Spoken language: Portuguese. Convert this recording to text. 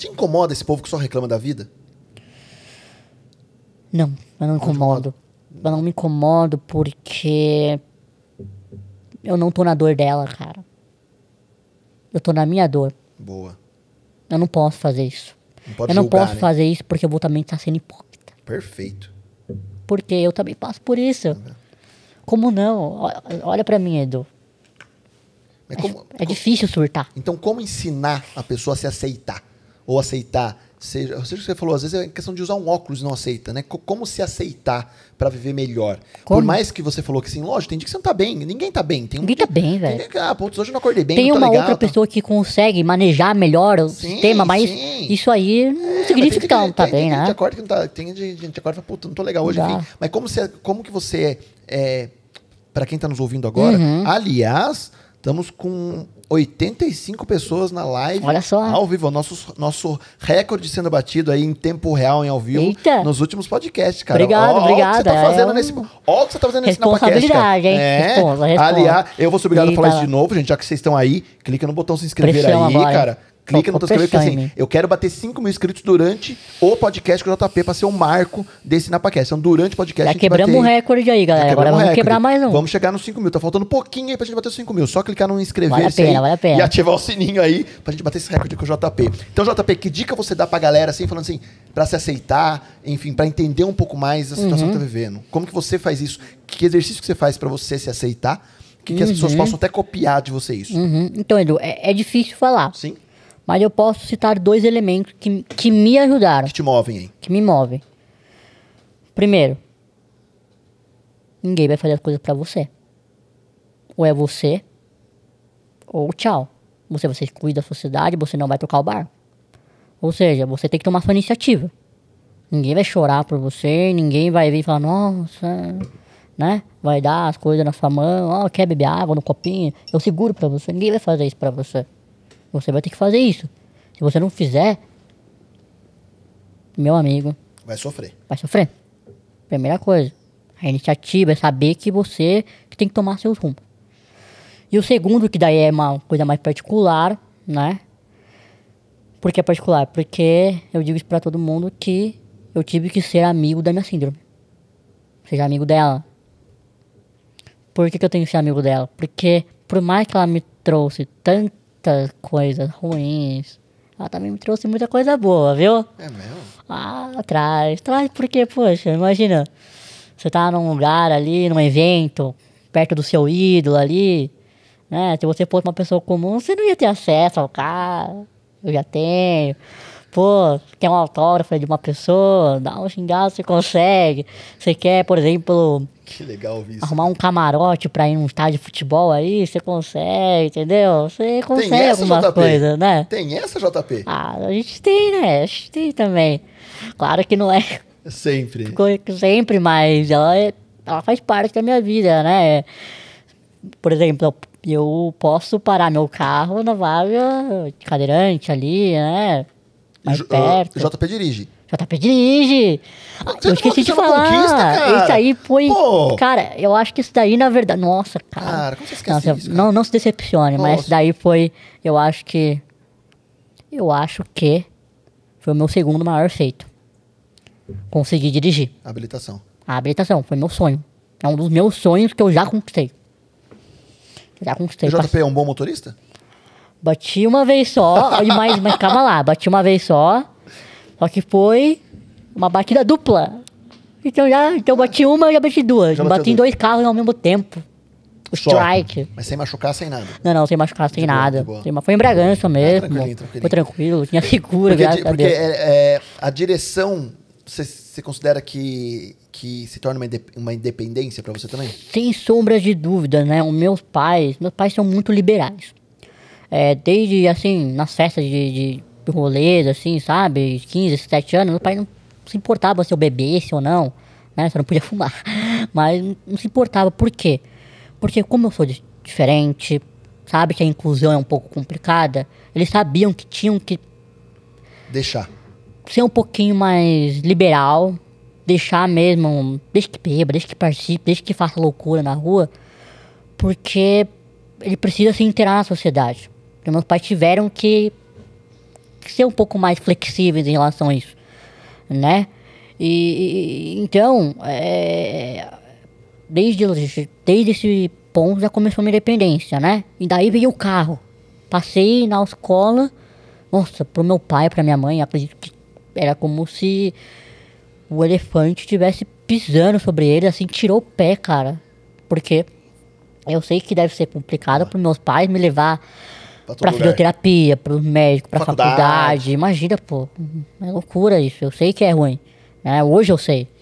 Te incomoda esse povo que só reclama da vida? Não, eu não incomodo. Eu não me incomodo porque eu não tô na dor dela, cara. Eu tô na minha dor. Boa. Eu não posso fazer isso. Não pode eu não julgar, posso né? fazer isso porque eu vou também estar tá sendo hipócrita. Perfeito. Porque eu também passo por isso. Uhum. Como não? Olha para mim, Edu. Como, é, é como, difícil surtar. Então, como ensinar a pessoa a se aceitar? ou aceitar. Seja, seja o que você falou, às vezes é questão de usar um óculos e não aceita, né? Como se aceitar para viver melhor? Como? Por mais que você falou que sim, lógico, tem dia que você não tá bem, ninguém tá bem. Tem um, ninguém tá bem, velho. Ah, putz, hoje eu não acordei bem, Tem não tá uma legal, outra tá... pessoa que consegue manejar melhor o sim, sistema, mas sim. isso aí não é, significa que, que não tá tem, bem, tem, né? Gente acorda que não tá, tem gente acorda e fala, não tô legal hoje, enfim. Mas como, se, como que você, é, para quem tá nos ouvindo agora, uhum. aliás Estamos com 85 pessoas na live. Olha só. Ao vivo. Nosso, nosso recorde sendo batido aí em tempo real, em ao vivo. Eita. Nos últimos podcasts, cara. Obrigado, ó, obrigado. que você tá é fazendo é nesse. Ó, o que você tá fazendo nesse Responsabilidade, hein? É. Responsa, responsa. Aliás, eu vou ser obrigado Eita. a falar isso de novo, gente, já que vocês estão aí. Clica no botão se inscrever Pressão aí, agora. cara clica no teu inscrito assim, eu quero bater 5 mil inscritos durante o podcast com o JP pra ser um marco desse Napacast. Então, durante o podcast. Já tá quebramos um recorde aí, galera. Tá Agora vamos recorde. quebrar mais um. Vamos chegar nos 5 mil. Tá faltando um pouquinho aí pra gente bater os 5 mil. Só clicar no inscrever vale a pena, aí, vale a pena. e ativar o sininho aí pra gente bater esse recorde com o JP. Então, JP, que dica você dá pra galera, assim, falando assim, pra se aceitar, enfim, pra entender um pouco mais a situação uhum. que tá vivendo? Como que você faz isso? Que exercício que você faz pra você se aceitar? Que, uhum. que as pessoas uhum. possam até copiar de você isso? Uhum. Então, Edu, é, é difícil falar. Sim mas eu posso citar dois elementos que, que me ajudaram. Que te movem, hein? Que me movem. Primeiro, ninguém vai fazer as coisas para você. Ou é você, ou tchau. Você, você cuida da sociedade, você não vai tocar o bar. Ou seja, você tem que tomar sua iniciativa. Ninguém vai chorar por você, ninguém vai vir e falar, nossa, né? Vai dar as coisas na sua mão, ó, oh, quer beber água no copinho, eu seguro pra você. Ninguém vai fazer isso pra você. Você vai ter que fazer isso. Se você não fizer, meu amigo. Vai sofrer. Vai sofrer. Primeira coisa. A iniciativa é saber que você que tem que tomar seus rumos. E o segundo, que daí é uma coisa mais particular, né? Por que particular? Porque eu digo isso pra todo mundo que eu tive que ser amigo da minha síndrome. Seja amigo dela. Por que, que eu tenho que ser amigo dela? Porque por mais que ela me trouxe tanto muitas coisas ruins. Ela também me trouxe muita coisa boa, viu? É mesmo? Ah, traz. Tá, traz porque, poxa, imagina. Você tá num lugar ali, num evento, perto do seu ídolo ali, né? Se você fosse uma pessoa comum, você não ia ter acesso ao cara. Eu já tenho pô, quer um autógrafo de uma pessoa, dá um xingado, você consegue. Você quer, por exemplo, arrumar um camarote pra ir num estádio de futebol aí, você consegue, entendeu? Você consegue algumas coisas alguma coisa, né? Tem essa, JP? Ah, a gente tem, né? A gente tem também. Claro que não é... Sempre. Sempre, mas ela, é, ela faz parte da minha vida, né? Por exemplo, eu posso parar meu carro na vaga de cadeirante ali, né? perto. Tá JP dirige. JP dirige. Ah, você eu é esqueci de é falar. Isso aí foi. Pô. Cara, eu acho que isso daí, na verdade. Nossa, cara. Cara, como você esquece Nossa, isso, não, não se decepcione, Nossa. mas isso daí foi. Eu acho que. Eu acho que foi o meu segundo maior feito. Consegui dirigir. A habilitação. A habilitação, foi meu sonho. É um dos meus sonhos que eu já conquistei. Já conquistei. O JP é um bom motorista? Bati uma vez só, mas, mas calma lá, bati uma vez só. Só que foi uma batida dupla. Então já então bati uma já bati duas. Já bati em dois carros ao mesmo tempo. O strike. Mas sem machucar, sem nada. Não, não, sem machucar, sem de nada. Boa, boa. Foi em Bragança ah, mesmo. Foi tranquilo, tinha segura, porque, graças porque a Deus. É, é, a direção, você considera que, que se torna uma, uma independência para você também? Sem sombras de dúvida, né? Os meus pais, meus pais são muito liberais é, desde assim, nas festas de, de rolês, assim, sabe? 15, 17 anos, meu pai não se importava se eu bebesse ou não, né? Se eu não podia fumar. Mas não se importava. Por quê? Porque como eu sou diferente, sabe que a inclusão é um pouco complicada, eles sabiam que tinham que deixar ser um pouquinho mais liberal, deixar mesmo, deixa que beba, deixa que participe, deixa que faça loucura na rua, porque ele precisa se inteirar na sociedade. Porque meus pais tiveram que, ser um pouco mais flexíveis em relação a isso, né? E, e então, é, desde, desde esse ponto já começou a minha independência, né? E daí veio o carro. Passei na escola, nossa, pro meu pai, pra minha mãe, acredito que era como se o elefante estivesse pisando sobre ele, assim, tirou o pé, cara. Porque eu sei que deve ser complicado pros meus pais me levar Pra, pra fisioterapia, para os médicos, para faculdade. faculdade. Imagina, pô. Uhum. É loucura isso. Eu sei que é ruim. Né? Hoje eu sei.